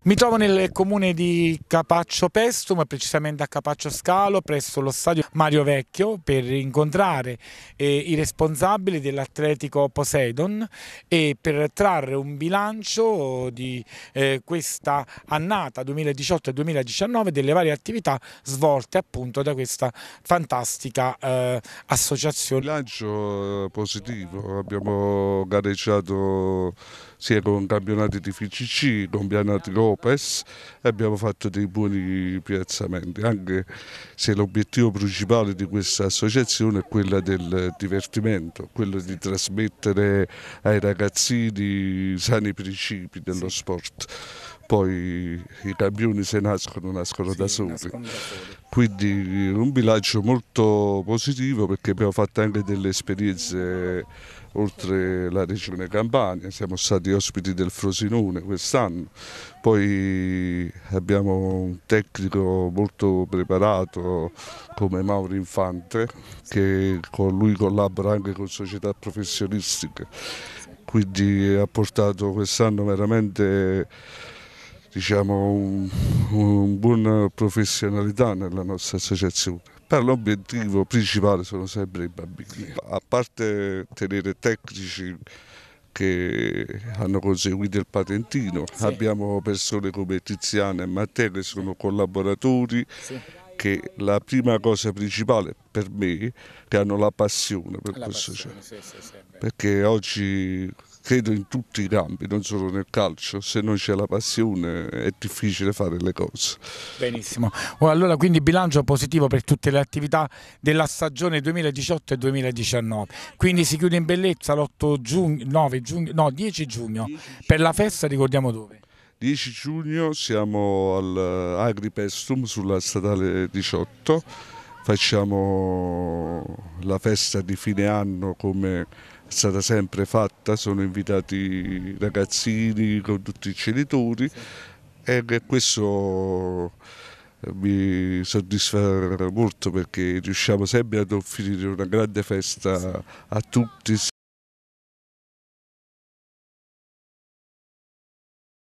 Mi trovo nel comune di Capaccio Pestum, precisamente a Capaccio Scalo, presso lo stadio Mario Vecchio, per incontrare eh, i responsabili dell'Atletico Poseidon e per trarre un bilancio di eh, questa annata 2018-2019 delle varie attività svolte appunto da questa fantastica eh, associazione. Bilancio eh, positivo, abbiamo gareggiato sia con campionati di FCC, campionati Lopez e abbiamo fatto dei buoni piazzamenti, anche se l'obiettivo principale di questa associazione è quello del divertimento, quello di trasmettere ai ragazzini i sani principi dello sport poi i campioni se nascono, nascono, sì, da, soli. nascono da soli. Quindi un bilancio molto positivo perché abbiamo fatto anche delle esperienze oltre la regione Campania, siamo stati ospiti del Frosinone quest'anno, poi abbiamo un tecnico molto preparato come Mauro Infante che con lui collabora anche con società professionistiche, quindi ha portato quest'anno veramente diciamo, un, un buona professionalità nella nostra associazione. Però l'obiettivo principale sono sempre i bambini, a parte tenere tecnici che hanno conseguito il patentino, sì. abbiamo persone come Tiziana e Matteo che sono collaboratori. Sì che la prima cosa principale per me è che hanno la passione per la questo passione, sì, sì, sì, perché oggi credo in tutti i campi, non solo nel calcio, se non c'è la passione è difficile fare le cose. Benissimo, allora quindi bilancio positivo per tutte le attività della stagione 2018 e 2019, quindi si chiude in bellezza l'8 giugno, 9 giugno, no 10 giugno per la festa ricordiamo dove? 10 giugno siamo all'Agripestum eh, sulla statale 18, facciamo la festa di fine anno come è stata sempre fatta, sono invitati ragazzini con tutti i genitori e questo eh, mi soddisfa molto perché riusciamo sempre ad offrire una grande festa a tutti